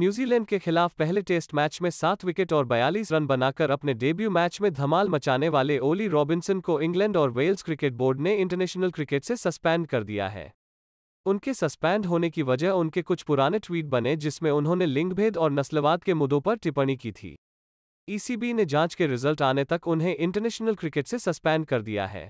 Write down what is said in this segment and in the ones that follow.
New Zealand के खिलाफ पहले टेस्ट मैच में सात विकेट और 42 रन बनाकर अपने डेब्यू मैच में धमाल मचाने वाले ओली रॉबिन्सन को इंग्लैंड और वेल्स क्रिकेट बोर्ड ने इंटरनेशनल क्रिकेट से सस्पेंड कर दिया है उनके सस्पेंड होने की वजह उनके कुछ पुराने ट्वीट बने जिसमें उन्होंने लिंगभेद और नस्लवाद के मुद्दों पर टिप्पणी की थी ईसीबी e ने जांच के रिजल्ट आने तक उन्हें इंटरनेशनल क्रिकेट से सस्पेंड कर दिया है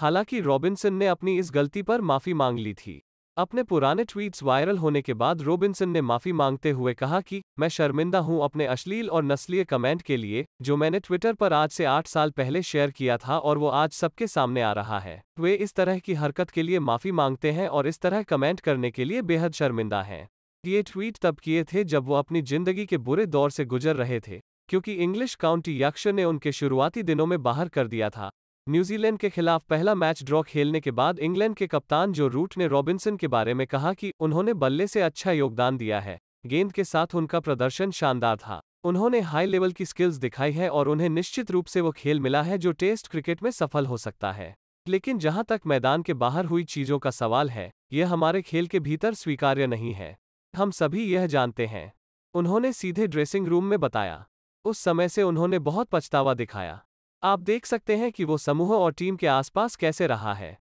हालांकि रॉबिन्सन ने अपनी इस गलती पर माफी मांग ली थी अपने पुराने ट्वीट्स वायरल होने के बाद रोबिन्सन ने माफी मांगते हुए कहा कि मैं शर्मिंदा हूं अपने अश्लील और नस्लीय कमेंट के लिए जो मैंने ट्विटर पर आज से आठ साल पहले शेयर किया था और वो आज सबके सामने आ रहा है वे इस तरह की हरकत के लिए माफी मांगते हैं और इस तरह कमेंट करने के लिए बेहद शर्मिंदा हैं ये ट्वीट तब किए थे जब वो अपनी जिंदगी के बुरे दौर से गुजर रहे थे क्योंकि इंग्लिश काउंटी यक्ष ने उनके शुरुआती दिनों में बाहर कर दिया था न्यूजीलैंड के खिलाफ पहला मैच ड्रॉ खेलने के बाद इंग्लैंड के कप्तान जो रूट ने रॉबिन्सन के बारे में कहा कि उन्होंने बल्ले से अच्छा योगदान दिया है गेंद के साथ उनका प्रदर्शन शानदार था उन्होंने हाई लेवल की स्किल्स दिखाई है और उन्हें निश्चित रूप से वो खेल मिला है जो टेस्ट क्रिकेट में सफल हो सकता है लेकिन जहां तक मैदान के बाहर हुई चीजों का सवाल है यह हमारे खेल के भीतर स्वीकार्य नहीं है हम सभी यह जानते हैं उन्होंने सीधे ड्रेसिंग रूम में बताया उस समय से उन्होंने बहुत पछतावा दिखाया आप देख सकते हैं कि वो समूह और टीम के आसपास कैसे रहा है